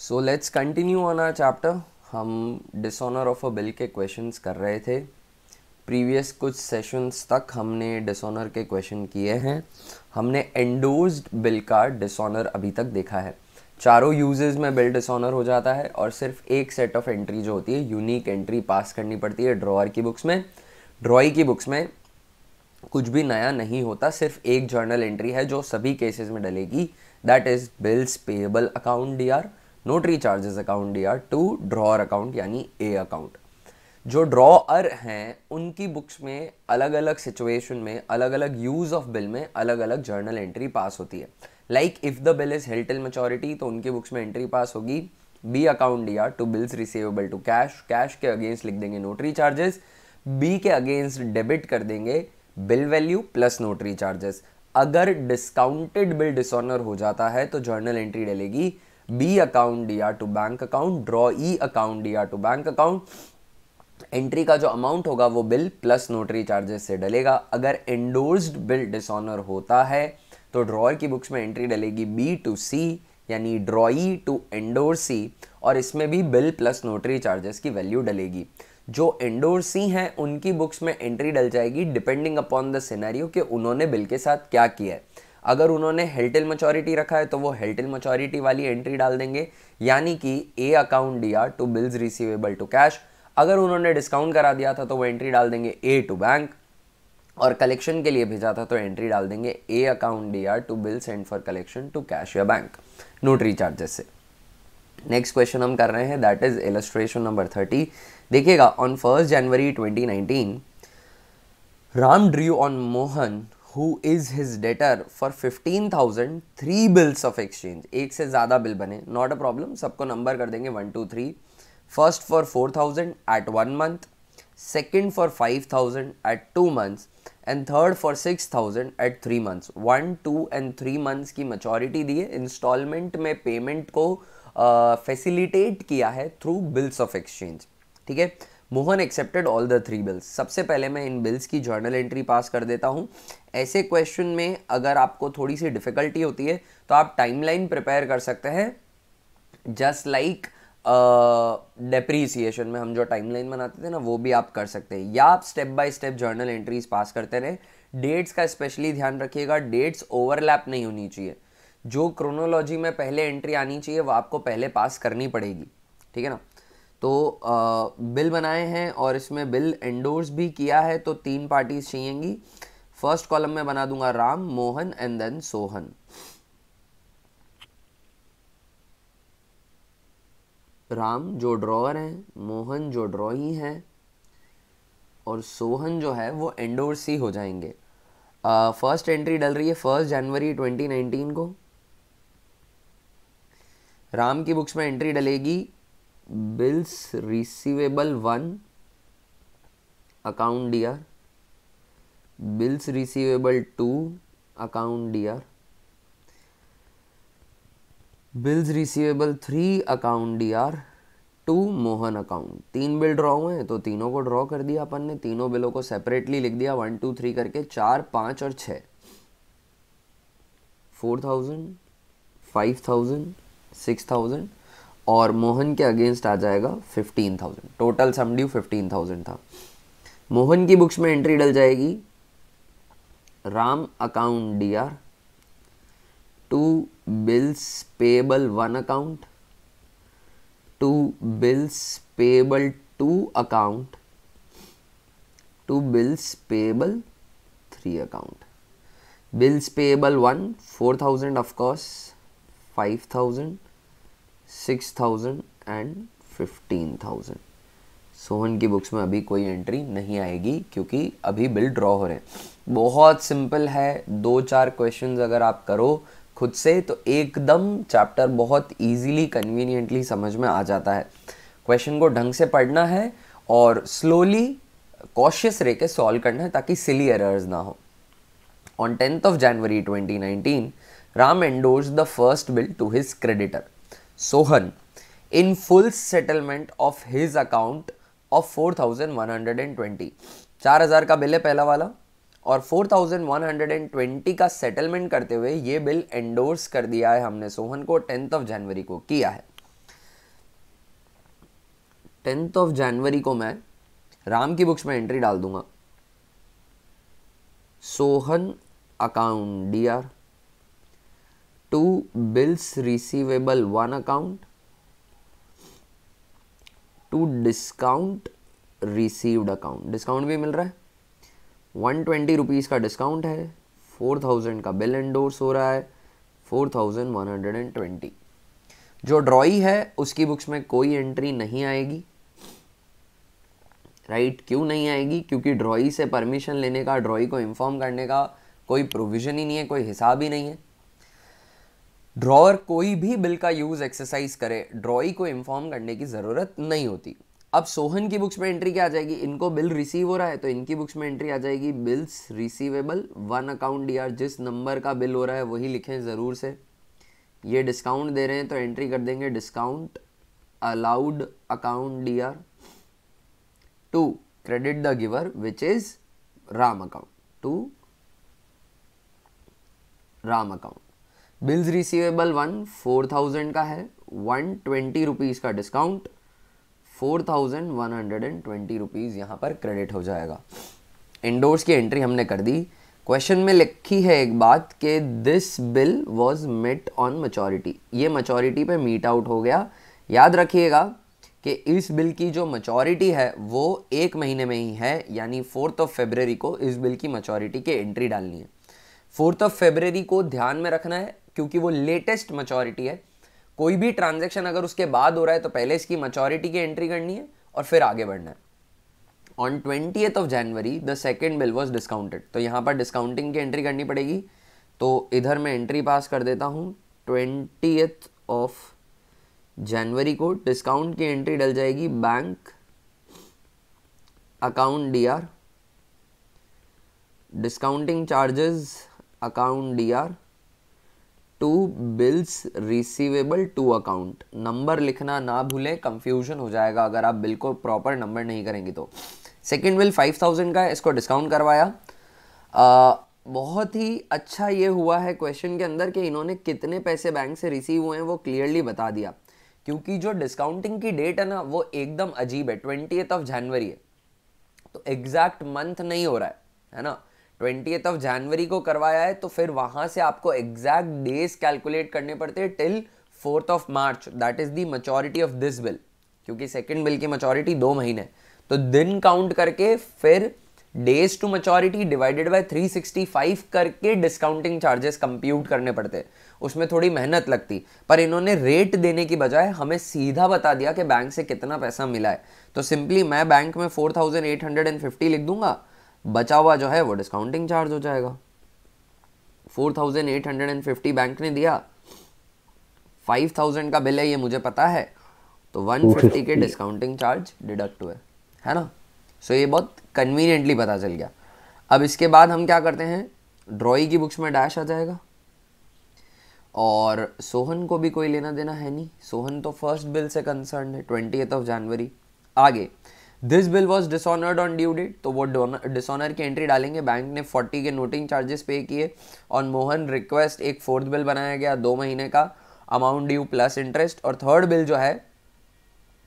So let's continue on our chapter हम dishonour of a bill के questions कर रहे थे प्रीवियस कुछ सेशंस तक हमने डिसऑनर के क्वेश्चन किए हैं हमने एंडोज बिल का डिसऑनर अभी तक देखा है चारों यूजेस में बिल डिसऑनर हो जाता है और सिर्फ एक सेट ऑफ एंट्री जो होती है यूनिक एंट्री पास करनी पड़ती है ड्रॉअर की बुक्स में ड्रॉई की बुक्स में कुछ भी नया नहीं होता सिर्फ एक जर्नल एंट्री है जो सभी केसेस में डलेगी that is bills payable account D R notary charges account या टू ड्रॉअर अकाउंट यानी ए अकाउंट जो ड्रॉअर हैं उनकी बुक्स में अलग अलग सिचुएशन में अलग अलग यूज़ ऑफ बिल में अलग अलग जर्नल एंट्री पास होती है like if the bill is held till maturity तो उनकी बुक्स में एंट्री पास होगी B account D R to bills receivable to cash cash के अगेंस्ट लिख देंगे नोटरी चार्जेस बी के अगेंस्ट डेबिट कर देंगे bill value plus notary charges अगर डिस्काउंटेड बिल डिसऑनर हो जाता है तो जर्नल एंट्री डलेगी बी अकाउंट दिया to bank account drawee account दिया टू बैंक अकाउंट एंट्री का जो अमाउंट होगा वो बिल प्लस नोटरी चार्जेस से डलेगा अगर एंडोर्स्ड बिल डिसऑनर होता है तो ड्रॉयर की बुक्स में एंट्री डलेगी बी टू सी यानी ड्रॉई टू एंडोरसी और इसमें भी बिल प्लस नोटरी चार्जेस की वैल्यू डलेगी जो एंडोरसी हैं उनकी बुक्स में एंट्री डल जाएगी डिपेंडिंग अपॉन द सिनेरियो कि उन्होंने बिल के साथ क्या किया है अगर उन्होंने हेल्टेल मचोरिटी रखा है तो वो हेल्टेल मचोरिटी वाली एंट्री डाल देंगे यानी कि ए अकाउंट दिया to bills receivable to cash अगर उन्होंने डिस्काउंट करा दिया था तो वो एंट्री डाल देंगे ए टू बैंक और कलेक्शन के लिए भेजा था तो एंट्री डाल देंगे A account D R to bill send for collection to cash या बैंक नोटरी चार्जेस से नेक्स्ट क्वेश्चन हम कर रहे हैं that is illustration number thirty देखिएगा on first January twenty nineteen Ram drew on Mohan who is his debtor for fifteen thousand three bills of exchange एक से ज़्यादा बिल बने नॉट अ प्रॉब्लम सबको नंबर कर देंगे one two three first for four thousand at one month second for five thousand at two months and third for six thousand at three months one two and three months की maturity दी है instalment में payment को facilitate uh, किया है through bills of exchange ठीक है Mohan accepted all the three bills सबसे पहले मैं इन बिल्स की जर्नल एंट्री पास कर देता हूँ ऐसे क्वेश्चन में अगर आपको थोड़ी सी डिफ़िकल्टी होती है तो आप टाइमलाइन प्रिपेयर कर सकते हैं जस्ट लाइक डेप्रीसिएशन में हम जो टाइमलाइन बनाते थे ना वो भी आप कर सकते हैं या आप step by step journal entries pass करते रहे डेट्स का स्पेशली ध्यान रखिएगा डेट्स ओवरलैप नहीं होनी चाहिए जो क्रोनोलॉजी में पहले एंट्री आनी चाहिए वो आपको पहले पास करनी पड़ेगी ठीक है ना तो आ, बिल बनाए हैं और इसमें बिल एंडोर्स भी किया है तो तीन पार्टीज चाहिएगी फर्स्ट कॉलम में बना दूंगा राम मोहन एंड देन सोहन राम जो ड्रॉअर हैं मोहन जो ड्रॉई हैं और सोहन जो है वो एंडोर्स ही हो जाएंगे फर्स्ट एंट्री डल रही है फर्स्ट जनवरी 2019 को राम की बुक्स में एंट्री डलेगी bills receivable one account D R bills receivable two account D R bills receivable three account D R to Mohan account तीन बिल ड्रॉ हुए हैं तो तीनों को ड्रॉ कर दिया अपन ने तीनों बिलों को सेपरेटली लिख दिया वन टू थ्री करके चार पांच और छ four thousand five thousand six thousand और मोहन के अगेंस्ट आ जाएगा fifteen thousand total sum due fifteen thousand था मोहन की बुक्स में एंट्री डल जाएगी Ram account D R to bills payable one account to bills payable two account to bills payable three account bills payable one four thousand of course five thousand six thousand and fifteen thousand Sohan की books में अभी कोई entry नहीं आएगी क्योंकि अभी bill draw हो रहे हैं बहुत सिंपल है दो चार क्वेश्चन अगर आप करो खुद से तो एकदम चैप्टर बहुत ईजीली कन्वीनियंटली समझ में आ जाता है क्वेश्चन को ढंग से पढ़ना है और स्लोली कॉशियस रह के सॉल्व करना है ताकि सिली एरर्स ना हो on tenth of January 2019 Ram endorse the first bill to his creditor account of four thousand one hundred and twenty 4120 4000 का बिल है पहला वाला और 4120 का सेटलमेंट करते हुए ये बिल एंडोर्स कर दिया है हमने सोहन को टेंथ ऑफ जनवरी को किया है टेंथ ऑफ जनवरी को मैं राम की बुक्स में एंट्री डाल दूंगा Sohan account D R two bills receivable one account to discount received account discount भी मिल रहा है वन ट्वेंटी रुपीज़ का डिस्काउंट है फोर थाउजेंड का बिल एंडोर्स हो रहा है four thousand one hundred and twenty जो ड्रॉई है उसकी बुक्स में कोई एंट्री नहीं आएगी राइट right? क्यों नहीं आएगी क्योंकि ड्रॉई से परमिशन लेने का ड्रॉई को इन्फॉर्म करने का कोई प्रोविज़न ही नहीं है कोई हिसाब ही नहीं है ड्रॉअर कोई भी बिल का यूज़ एक्सरसाइज करे ड्रॉई को इन्फॉर्म करने की ज़रूरत नहीं होती अब सोहन की बुक्स में एंट्री क्या आ जाएगी इनको बिल रिसीव हो रहा है तो इनकी बुक्स में एंट्री आ जाएगी bills receivable one account D R जिस नंबर का बिल हो रहा है वही लिखें ज़रूर से ये डिस्काउंट दे रहे हैं तो एंट्री कर देंगे discount allowed account D R to credit the giver which is Ram account to Ram account bills receivable one four thousand का है वन ट्वेंटी रुपीज़ का discount four thousand one hundred and twenty rupees यहाँ पर credit हो जाएगा endorse की entry हमने कर दी क्वेश्चन में लिखी है एक बात कि this bill was met on maturity ये मचोरिटी पे मीट आउट हो गया याद रखिएगा कि इस बिल की जो मचॉरिटी है वो एक महीने में ही है यानी फोर्थ ऑफ फेबररी को इस बिल की मचोरिटी की एंट्री डालनी है फोर्थ ऑफ फेबररी को ध्यान में रखना है क्योंकि वो लेटेस्ट मचोरिटी है कोई भी ट्रांजेक्शन अगर उसके बाद हो रहा है तो पहले इसकी मचॉरिटी की एंट्री करनी है और फिर आगे बढ़ना है on twenty of January the second bill was discounted तो यहाँ पर डिस्काउंटिंग की एंट्री करनी पड़ेगी तो इधर मैं एंट्री पास कर देता हूँ ट्वेंटी ऑफ जनवरी को डिस्काउंट की एंट्री डल जाएगी bank account D R discounting charges account D R to bills receivable two account number लिखना ना भूलें कंफ्यूजन हो जाएगा अगर आप बिल्कुल प्रॉपर नंबर नहीं करेंगे तो सेकेंड बिल फाइव थाउजेंड का है इसको डिस्काउंट करवाया आ, बहुत ही अच्छा ये हुआ है क्वेश्चन के अंदर कि इन्होंने कितने पैसे बैंक से रिसीव हुए हैं वो क्लियरली बता दिया क्योंकि जो डिस्काउंटिंग की डेट है ना वो एकदम अजीब है ट्वेंटी ऑफ जनवरी है तो एग्जैक्ट मंथ नहीं हो रहा है है ना ट्वेंटी ऑफ जनवरी को करवाया है तो फिर वहां से आपको एग्जैक्ट डेज कैलकुलेट करने पड़ते हैं till fourth of March that is the maturity of this bill क्योंकि सेकेंड बिल की मचोरिटी दो महीने तो दिन काउंट करके फिर days to maturity divided by 365 करके डिस्काउंटिंग चार्जेस कंप्यूट करने पड़ते उसमें थोड़ी मेहनत लगती पर इन्होंने रेट देने की बजाय हमें सीधा बता दिया कि बैंक से कितना पैसा मिला है तो सिंपली मैं बैंक में 4850 लिख दूंगा बचा हुआ जो है वो डिस्काउंटिंग चार्ज हो जाएगा four thousand eight hundred and fifty bank ने दिया फाइव थाउजेंड का बिल है ये मुझे पता है तो वन फिफ्टी के डिस्काउंटिंग चार्ज डिडक्ट हुए है ना सो so ये बहुत कन्वीनियंटली पता चल गया अब इसके बाद हम क्या करते हैं ड्रॉई की बुक्स में डैश आ जाएगा और सोहन को भी कोई लेना देना है नहीं सोहन तो फर्स्ट बिल से कंसर्न है ट्वेंटी ऑफ जनवरी आगे this bill was dishonoured on due date तो वो डिसऑनर की एंट्री डालेंगे बैंक ने फोर्टी के नोटिंग चार्जेस पे किए और मोहन रिक्वेस्ट एक फोर्थ बिल बनाया गया दो महीने का अमाउंट ड्यू प्लस इंटरेस्ट और थर्ड बिल जो है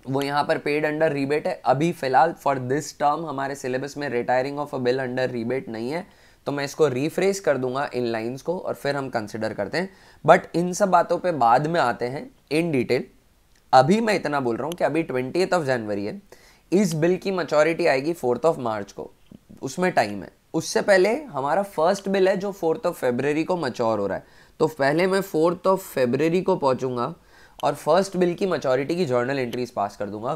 वो यहाँ पर पेड अंडर रिबेट है अभी फिलहाल फॉर दिस टर्म हमारे सिलेबस में retiring of a bill under rebate नहीं है तो मैं इसको रिफ्रेस कर दूंगा इन लाइन्स को और फिर हम कंसिडर करते हैं बट इन सब बातों पर बाद में आते हैं इन डिटेल अभी मैं इतना बोल रहा हूँ कि अभी ट्वेंटी ऑफ जनवरी है इस बिल की मचोरिटी आएगी फोर्थ ऑफ मार्च को उसमें टाइम है उससे पहले हमारा फर्स्ट बिल है जो फोर्थ ऑफ फेबररी को मचोर हो रहा है तो पहले मैं फोर्थ ऑफ फेबररी को पहुंचूंगा और फर्स्ट बिल की मचोरिटी की जर्नल एंट्रीज पास कर दूंगा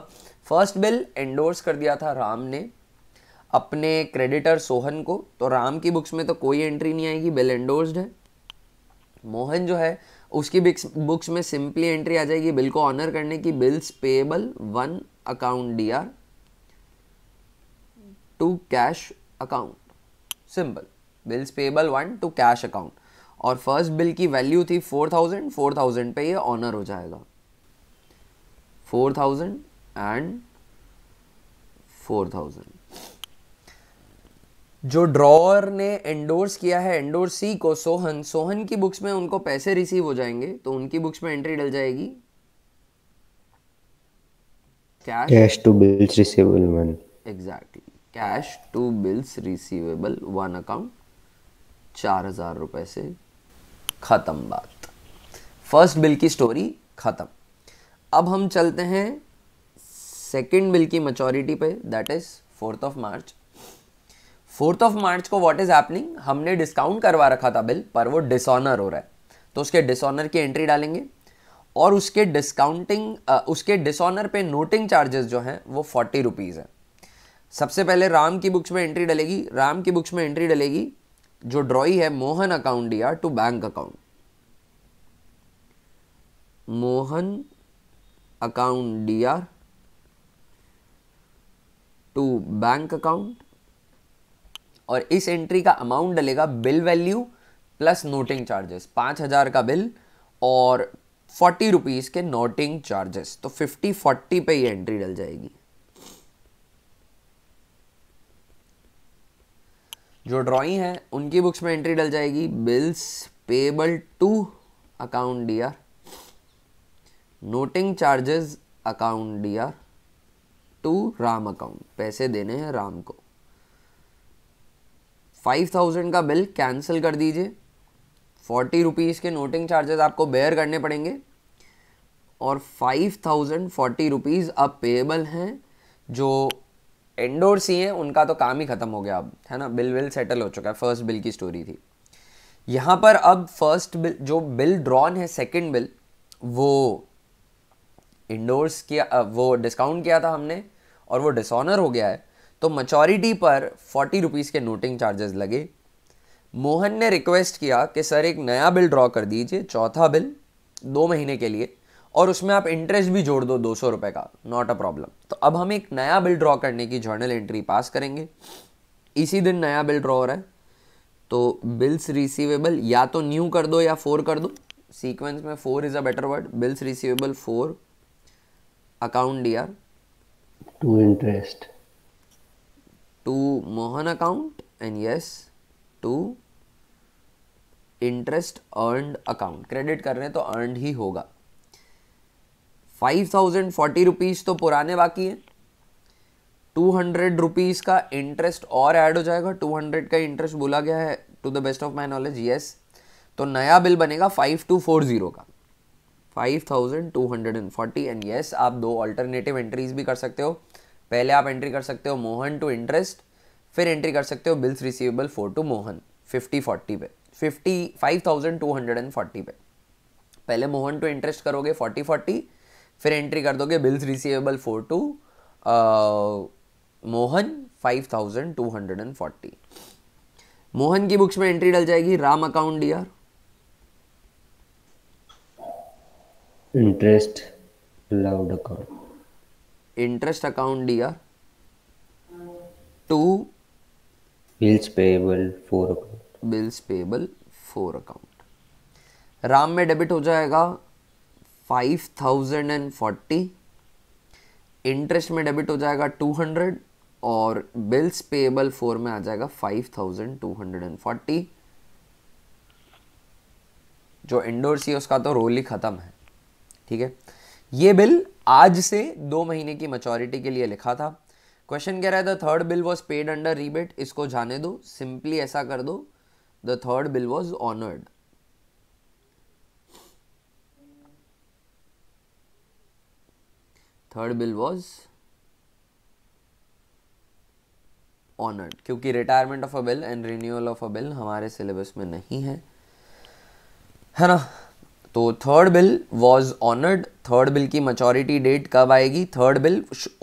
फर्स्ट बिल एंडोर्स कर दिया था राम ने अपने क्रेडिटर सोहन को तो राम की बुक्स में तो कोई एंट्री नहीं आएगी बिल एंडोर्स्ड है मोहन जो है उसकी बुक्स में सिंपली एंट्री आ जाएगी बिल को ऑनर करने की bills payable one account DR to cash account simple bills payable one two cash account और फर्स्ट बिल की वैल्यू थी फोर थाउजेंड फोर थाउजेंड पे ये ऑनर हो जाएगा four thousand and four thousand जो ड्रॉअर ने एंडोर्स किया है एंडोर्स सी को सोहन सोहन की बुक्स में उनको पैसे रिसीव हो जाएंगे तो उनकी बुक्स में एंट्री डल जाएगी cash to bills receivable exactly cash to bills receivable one account चार हजार रुपए से ख़त्म बात फर्स्ट बिल की स्टोरी ख़त्म अब हम चलते हैं सेकेंड बिल की मचोरिटी पे that is fourth of March fourth of March को व्हाट इज़ हैपनिंग हमने डिस्काउंट करवा रखा था बिल पर वो डिसऑनर हो रहा है तो उसके डिसऑनर की एंट्री डालेंगे और उसके डिस्काउंटिंग उसके डिसऑनर पे नोटिंग चार्जेस जो हैं वो फोर्टी रुपीज़ है सबसे पहले राम की बुक्स में एंट्री डलेगी राम की बुक्स में एंट्री डलेगी जो ड्रॉई है मोहन अकाउंट दिया to bank account Mohan account D R to bank account और इस एंट्री का अमाउंट डलेगा bill value plus noting charges पाँच हज़ार का बिल और फोर्टी रुपीज़ के नोटिंग चार्जेस तो फिफ्टी फोर्टी पे ही एंट्री डल जाएगी जो ड्रॉइंग है उनकी बुक्स में एंट्री डल जाएगी bills payable two account D R noting charges account D R to Ram account पैसे देने हैं राम को फाइव थाउजेंड का बिल कैंसिल कर दीजिए फोर्टी रुपीज़ के नोटिंग चार्जेस आपको बेयर करने पड़ेंगे और फाइव थाउजेंड फोर्टी रुपीज़ अब पेएबल हैं जो एंडोर्स ही हैं उनका तो काम ही ख़त्म हो गया अब है ना बिल विल सेटल हो चुका है फर्स्ट बिल की स्टोरी थी यहाँ पर अब फर्स्ट बिल जो बिल ड्रॉन है सेकेंड बिल वो इंडोर्स किया वो डिस्काउंट किया था हमने और वो डिसऑनर हो गया है तो मचॉरिटी पर फोर्टी रुपीज़ के नोटिंग चार्जेस लगे मोहन ने रिक्वेस्ट किया कि सर एक नया बिल ड्रॉ कर दीजिए चौथा बिल दो महीने के लिए और उसमें आप इंटरेस्ट भी जोड़ दो दो सौ रुपए का नॉट अ प्रॉब्लम तो अब हम एक नया बिल ड्रॉ करने की जर्नल एंट्री पास करेंगे इसी दिन नया बिल ड्रॉ हो रहा है तो बिल्स रिसीवेबल या तो न्यू कर दो या फोर कर दो सीक्वेंस में four is a better word bills receivable four account D R to interest to Mohan account and yes to interest earned account credit कर रहे हैं तो अर्नड ही होगा फाइव थाउजेंड फोर्टी रुपीज़ तो पुराने बाकी हैं टू हंड्रेड रुपीज़ का इंटरेस्ट और ऐड हो जाएगा टू हंड्रेड का इंटरेस्ट बोला गया है to the best of my knowledge yes तो नया बिल बनेगा फाइव टू फोर जीरो का five thousand two hundred and forty and yes आप दो अल्टरनेटिव एंट्रीज भी कर सकते हो पहले आप एंट्री कर सकते हो मोहन टू इंटरेस्ट फिर एंट्री कर सकते हो bills receivable four to Mohan fifty forty पे fifty five thousand two hundred and forty पे पहले मोहन टू इंटरेस्ट करोगे फोर्टी फोर्टी फिर एंट्री कर दोगे bills receivable four to Mohan five thousand two hundred and forty Mohan की बुक्स में एंट्री डल जाएगी Ram account D R interest allowed account interest account D R to bills payable four account bills payable four account Ram में debit हो जाएगा five thousand and forty interest में debit हो जाएगा टू हंड्रेड और बिल्स पेएबल फोर में आ जाएगा five thousand two hundred and forty जो इंडोर सी उसका तो रोल ही ख़त्म है ठीक है ये बिल आज से दो महीने की मचोरिटी के लिए लिखा था क्वेश्चन कह रहा है the third bill was paid under rebate इसको जाने दो सिंपली ऐसा कर दो the third bill was honoured third bill was honoured क्योंकि retirement of a bill and renewal of a bill हमारे सिलेबस में नहीं है है ना तो third bill was honoured third bill की मचोरिटी डेट कब आएगी third bill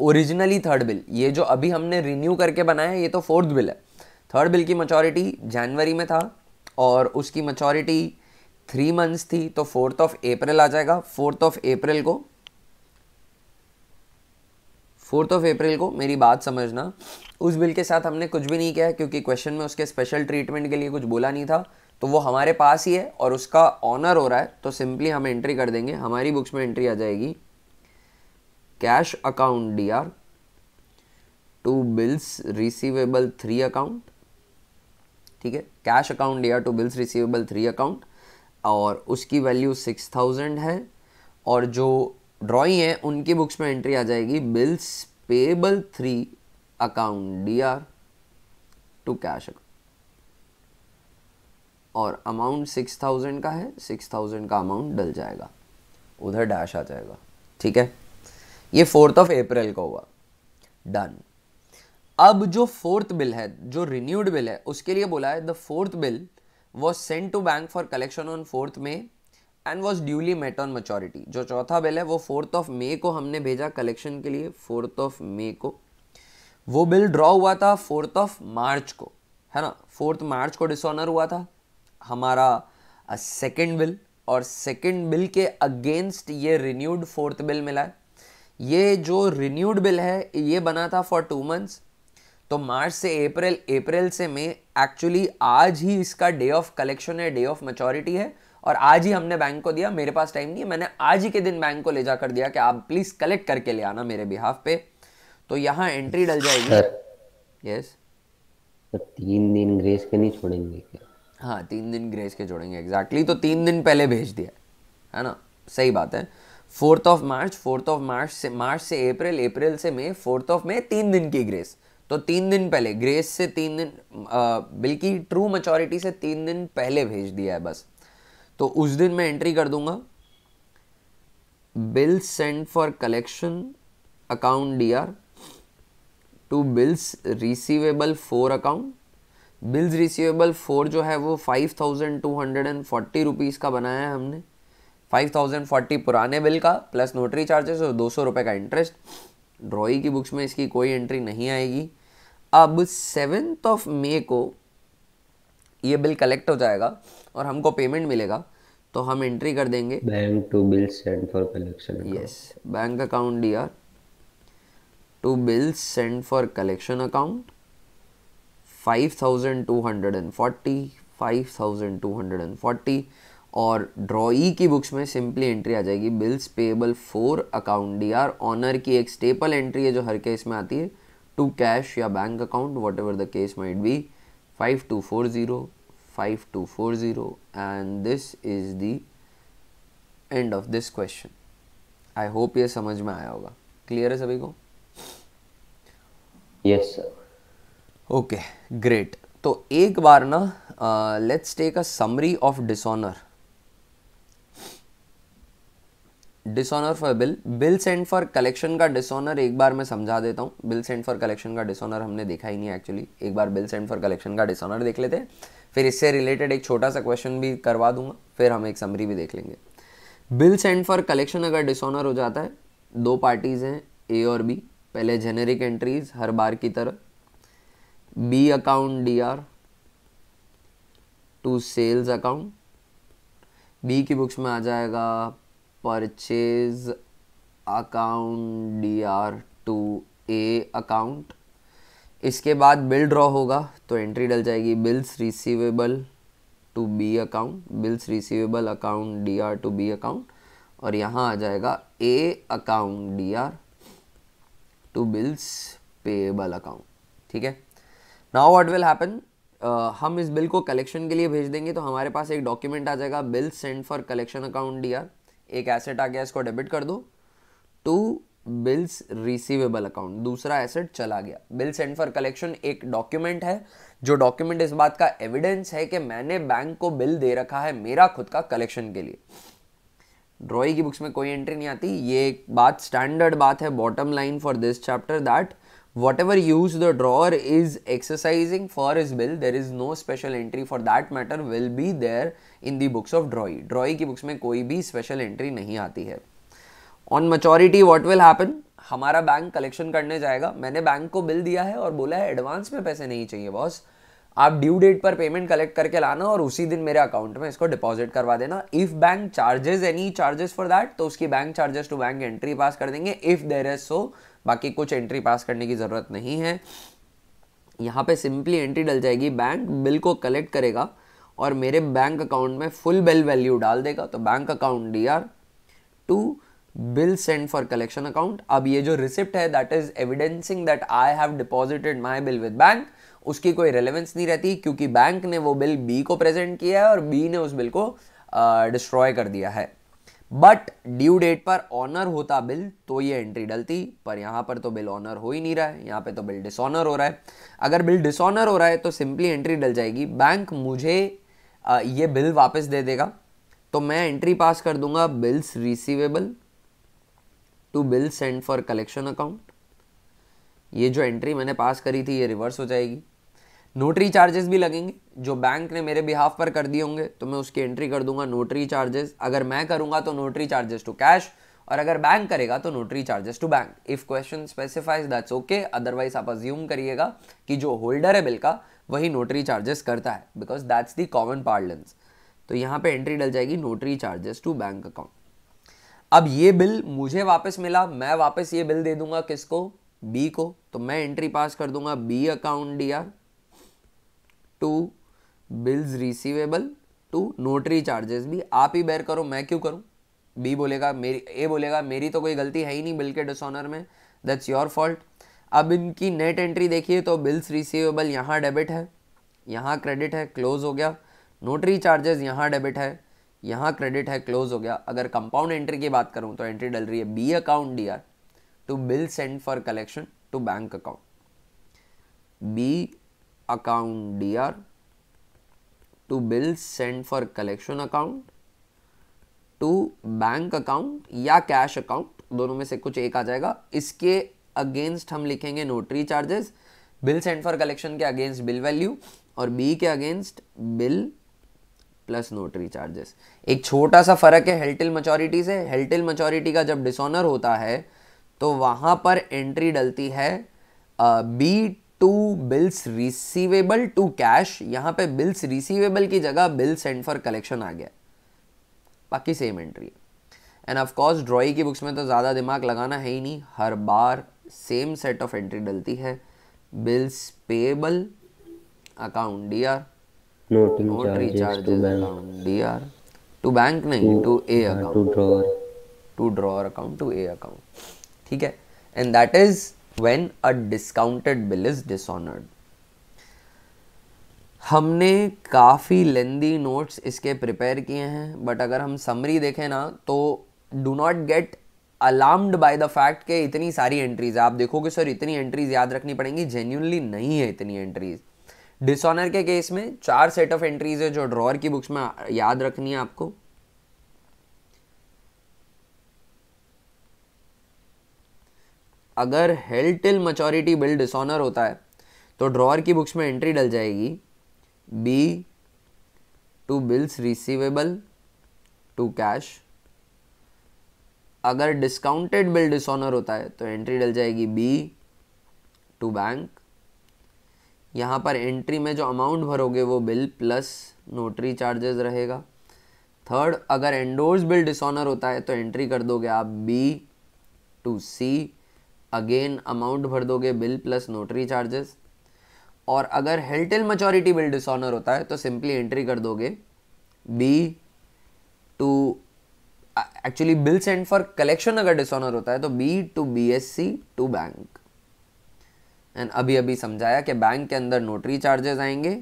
originally third bill ये जो अभी हमने रिन्यू करके बनाया है ये तो फोर्थ बिल है थर्ड बिल की मचॉरिटी जनवरी में था और उसकी मचोरिटी थ्री मंथ्स थी तो फोर्थ ऑफ अप्रैल आ जाएगा फोर्थ ऑफ अप्रैल को फोर्थ ऑफ अप्रैल को मेरी बात समझना उस बिल के साथ हमने कुछ भी नहीं किया है क्योंकि क्वेश्चन में उसके स्पेशल ट्रीटमेंट के लिए कुछ बोला नहीं था तो वो हमारे पास ही है और उसका ऑनर हो रहा है तो सिंपली हम एंट्री कर देंगे हमारी बुक्स में एंट्री आ जाएगी cash account D R to bills receivable three account ठीक है cash account D R to bills receivable three account और उसकी वैल्यू सिक्स थाउजेंड है और जो ड्रॉइंग है उनकी बुक्स में एंट्री आ जाएगी bills payable three account D R to cash account और अमाउंट सिक्स थाउजेंड का है सिक्स थाउजेंड का अमाउंट डल जाएगा उधर डैश आ जाएगा ठीक है ये फोर्थ ऑफ अप्रैल का हुआ डन अब जो फोर्थ बिल है जो रिन्यूड बिल है उसके लिए बोला है the fourth bill was sent to bank for collection on fourth में and was duly met on maturity जो चौथा बिल है वो फोर्थ ऑफ मे को हमने भेजा कलेक्शन के लिए फोर्थ ऑफ मे को वो बिल ड्रॉ हुआ था फोर्थ ऑफ मार्च को है ना फोर्थ मार्च को डिसऑनर हुआ था हमारा सेकेंड बिल और सेकेंड बिल के अगेंस्ट ये रिन्यूड फोर्थ बिल मिला है ये जो रिन्यूड बिल है ये बना था फॉर टू मंथ्स तो मार्च से अप्रैल अप्रैल से मई एक्चुअली आज ही इसका डे ऑफ कलेक्शन है डे ऑफ मचोरिटी है और आज ही हमने बैंक को दिया मेरे पास टाइम नहीं है मैंने आज ही के दिन बैंक को ले जा कर दिया कि आप प्लीज़ कलेक्ट करके ले आना मेरे बिहाफ पे तो यहाँ एंट्री डल जाएगी यस yes? तो तीन दिन ग्रेस के नहीं छोड़ेंगे क्या हाँ तीन दिन ग्रेस के छोड़ेंगे एग्जैक्टली exactly, तो तीन दिन पहले भेज दिया है ना सही बात है fourth of March fourth of March से मार्च से अप्रैल अप्रैल से मई फोर्थ ऑफ मई तीन दिन की ग्रेस तो तीन दिन पहले ग्रेस से तीन दिन बिल्कुल ट्रू मचोरिटी से तीन दिन पहले भेज दिया है बस तो उस दिन मैं एंट्री कर दूंगा bill send for collection account D R to bills receivable four account bills receivable four जो है वो five thousand two hundred and forty rupees का बनाया है हमने फाइव थाउजेंड फोर्टी पुराने बिल का प्लस नोटरी चार्जेस और दो सौ रुपये का इंटरेस्ट ड्रॉई की बुक्स में इसकी कोई एंट्री नहीं आएगी अब सेवेंथ ऑफ मे को ये बिल कलेक्ट हो जाएगा और हमको पेमेंट मिलेगा तो हम एंट्री कर देंगे bank to bills send for collection yes bank account D R to bills send for collection account five thousand two hundred and forty five thousand two hundred and forty और drawee की books में simply entry आ जाएगी bills payable four account D R honour की एक staple entry है जो हर case में आती है टू कैश या bank account whatever the case might be five two four zero 5240 and this is the end of this question I hope ये समझ में आया होगा क्लियर है सभी को यस सर ओके ग्रेट तो एक बार ना let's take a summary of dishonour dishonour for bill bill send for collection का डिसऑनर एक बार मैं समझा देता हूँ बिल सेंड फॉर कलेक्शन का डिसऑनर हमने देखा ही नहीं एक्चुअली एक बार बिल सेंड फॉर कलेक्शन का डिसऑनर देख लेते हैं फिर इससे रिलेटेड एक छोटा सा क्वेश्चन भी करवा दूंगा फिर हम एक समरी भी देख लेंगे बिल सेंड फॉर कलेक्शन अगर डिसऑनर हो जाता है दो पार्टीज़ हैं ए और बी पहले जेनेरिक एंट्रीज हर बार की तरह B account D R to sales account B की बुक्स में आ जाएगा purchase account D R to A account इसके बाद बिल ड्रॉ होगा तो एंट्री डल जाएगी bills receivable to B account bills receivable account D R to B account और यहाँ आ जाएगा A account D R to bills payable account ठीक है नाउ व्हाट विल हैपन हम इस बिल को कलेक्शन के लिए भेज देंगे तो हमारे पास एक डॉक्यूमेंट आ जाएगा bill send for collection account D R एक एसेट आ गया इसको डेबिट कर दो टू बिल्स रिसीवेबल अकाउंट दूसरा एसेट चला गया बिल्स एंड फॉर कलेक्शन एक डॉक्यूमेंट है जो डॉक्यूमेंट इस बात का एविडेंस है कि मैंने बैंक को बिल दे रखा है मेरा खुद का कलेक्शन के लिए ड्रॉई की बुक्स में कोई एंट्री नहीं आती ये एक बात स्टैंडर्ड बात है bottom line for this chapter that whatever use the drawer is exercising for his will there is no special entry for that matter will be there in the books of drawee drawee ki books mein koi bhi special entry nahi aati hai on maturity what will happen हमारा bank collection करने जाएगा मैंने bank को bill दिया है और बोला है एडवांस में पैसे नहीं चाहिए बॉस आप ड्यू डेट पर पेमेंट कलेक्ट करके लाना और उसी दिन मेरे अकाउंट में इसको डिपॉजिट करवा देना if bank charges any charges for that तो उसकी bank charges to bank entry pass कर देंगे इफ देर इज सो बाकी कुछ एंट्री पास करने की ज़रूरत नहीं है यहाँ पे सिंपली एंट्री डल जाएगी बैंक बिल को कलेक्ट करेगा और मेरे बैंक अकाउंट में फुल बिल वैल्यू डाल देगा तो bank account D R to bill send for collection account अब ये जो रिसिप्ट है that is evidencing that I have deposited my bill with bank उसकी कोई रेलेवेंस नहीं रहती क्योंकि बैंक ने वो बिल बी को प्रेजेंट किया है और बी ने उस बिल को डिस्ट्रॉय uh, कर दिया है बट ड्यू डेट पर ऑनर होता बिल तो ये एंट्री डलती पर यहाँ पर तो बिल ऑनर हो ही नहीं रहा है यहाँ पे तो बिल डिसऑनर हो रहा है अगर बिल डिसऑनर हो रहा है तो सिंपली एंट्री डल जाएगी बैंक मुझे ये बिल वापस दे देगा तो मैं एंट्री पास कर दूंगा bills receivable to bill send for collection account ये जो एंट्री मैंने पास करी थी ये रिवर्स हो जाएगी नोटरी चार्जेस भी लगेंगे जो बैंक ने मेरे बिहाफ पर कर दिए होंगे तो मैं उसकी एंट्री कर दूंगा नोटरी चार्जेस अगर मैं करूंगा तो नोटरी चार्जेस टू कैश और अगर बैंक करेगा तो notary charges to bank if question specifies that's okay otherwise आप अज्यूम करिएगा कि जो होल्डर है बिल का वही नोटरी चार्जेस करता है because that's the common parlance तो यहाँ पे एंट्री डल जाएगी notary charges to bank account अब ये बिल मुझे वापस मिला मैं वापस ये बिल दे दूंगा किसको बी को तो मैं एंट्री पास कर दूंगा B account D R to bills receivable to notary charges भी आप ही बैर करो मैं क्यों करूँ बी बोलेगा मेरी ए बोलेगा मेरी तो कोई गलती है ही नहीं बिल के डिसऑनर में दैट्स योर फॉल्ट अब इनकी नेट एंट्री देखिए तो बिल्स रिसीवेबल यहाँ डेबिट है यहाँ क्रेडिट है क्लोज हो गया नोटरी चार्जेस यहाँ डेबिट है यहाँ क्रेडिट है क्लोज हो गया अगर कंपाउंड एंट्री की बात करूँ तो एंट्री डल रही है B account D R to bill send for collection to bank account B account dr to bills sent for collection account to bank account या cash account दोनों में से कुछ एक आ जाएगा इसके अगेंस्ट हम लिखेंगे notary charges bill send for collection के अगेंस्ट बिल वैल्यू और बी के against bill plus notary charges एक छोटा सा फर्क है हेल्टिल मचोरिटी से हेल्टिल मचोरिटी का जब डिसऑनर होता है तो वहां पर एंट्री डलती है B to bills receivable to cash यहाँ पे बिल्स रिसीवेबल की जगह बिल सेंड फॉर कलेक्शन आ गया बाकी सेम एंट्री है एंड ऑफकोर्स ड्रॉइंग की बुक्स में तो ज़्यादा दिमाग लगाना है ही नहीं हर बार सेम सेट ऑफ एंट्री डलती है bills payable account D R notary charges account D R to bank नहीं to A account to drawer account to A account ठीक है and that is when a discounted bill is dishonored हमने काफ़ी लेंदी notes इसके prepare किए हैं but अगर हम समरी देखें ना तो do not get alarmed by the fact के इतनी सारी एंट्रीज आप देखोगे सर इतनी एंट्रीज याद रखनी पड़ेंगी जेन्यूनली नहीं है इतनी एंट्रीज डिसऑनर के केस में चार सेट ऑफ एंट्रीज है जो ड्रॉर की बुक्स में याद रखनी है आपको अगर held till maturity bill dishonour होता है तो ड्रॉअर की बुक्स में एंट्री डल जाएगी B to bills receivable to cash अगर डिस्काउंटेड बिल डिसऑनर होता है तो एंट्री डल जाएगी बी टू बैंक यहाँ पर एंट्री में जो अमाउंट भरोगे वो बिल प्लस नोटरी चार्जेस रहेगा थर्ड अगर एंडोर्स बिल डिसऑनर होता है तो एंट्री कर दोगे आप B to C again amount भर दोगे बिल प्लस नोटरी चार्जेस और अगर हेल्टेल मचोरिटी बिल डिसऑनर होता है तो सिंपली एंट्री कर दोगे B to actually bill send for collection अगर डिसऑनर होता है तो B to B S C to bank and अभी अभी समझाया कि बैंक के अंदर नोटरी चार्जेस आएंगे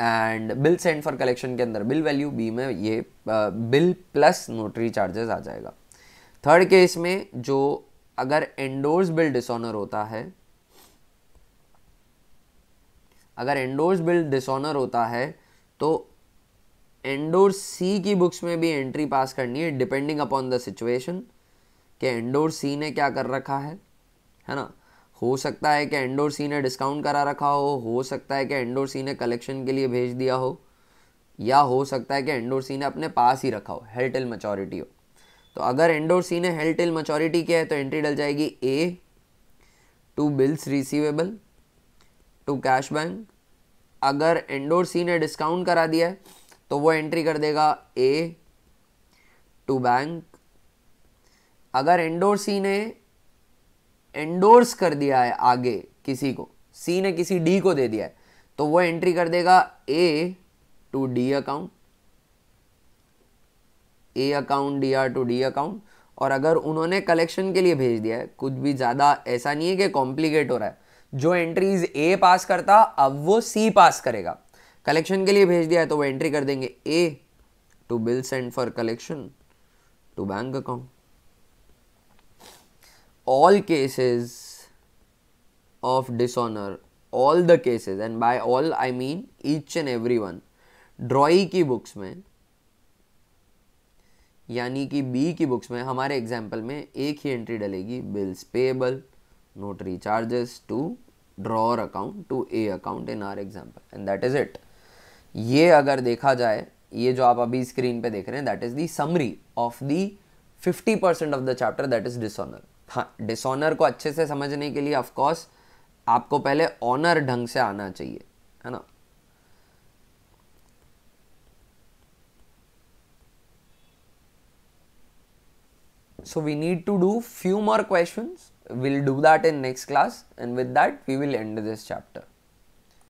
and bill send for collection के अंदर बिल वैल्यू बी में ये बिल प्लस नोटरी चार्जेस आ जाएगा थर्ड केस में जो अगर एंडोर्स बिल डिसऑनर होता है अगर एंडोर्स बिल डिसऑनर होता है तो एंडोर सी की बुक्स में भी एंट्री पास करनी है डिपेंडिंग अपॉन द सिचुएशन कि एंडोर सी ने क्या कर रखा है है ना हो सकता है कि एंडोर सी ने डिस्काउंट करा रखा हो हो सकता है कि एंडोर सी ने कलेक्शन के लिए भेज दिया हो या हो सकता है कि एंडोर सी ने अपने पास ही रखा हो हेल्टेल मेचोरिटी हो तो अगर एंडोर सी ने हेल्ड टिल मचोरिटी किया है तो एंट्री डल जाएगी A to bills receivable to cash bank अगर एंडोर सी ने डिस्काउंट करा दिया है तो वो एंट्री कर देगा ए टू बैंक अगर एंडोर सी ने एंडोर्स कर दिया है आगे किसी को सी ने किसी डी को दे दिया है तो वो एंट्री कर देगा A to D account A account D R to D account और अगर उन्होंने कलेक्शन के लिए भेज दिया है कुछ भी ज़्यादा ऐसा नहीं है कि कॉम्प्लिकेट हो रहा है जो एंट्रीज ए पास करता अब वो सी पास करेगा कलेक्शन के लिए भेज दिया है तो वो एंट्री कर देंगे A to bill send for collection to bank account all cases of dishonour all the cases and by all I mean each and every one drawee की बुक्स में यानी कि बी की बुक्स में हमारे एग्जाम्पल में एक ही एंट्री डलेगी bills payable notary charges to drawer account to A account in our example and that is it ये अगर देखा जाए ये जो आप अभी स्क्रीन पे देख रहे हैं that is the summary of the fifty percent of the chapter that is dishonour हाँ डिसऑनर को अच्छे से समझने के लिए ऑफकोर्स आपको पहले ऑनर ढंग से आना चाहिए है ना so we need to do few more questions we'll do that in next class and with that we will end this chapter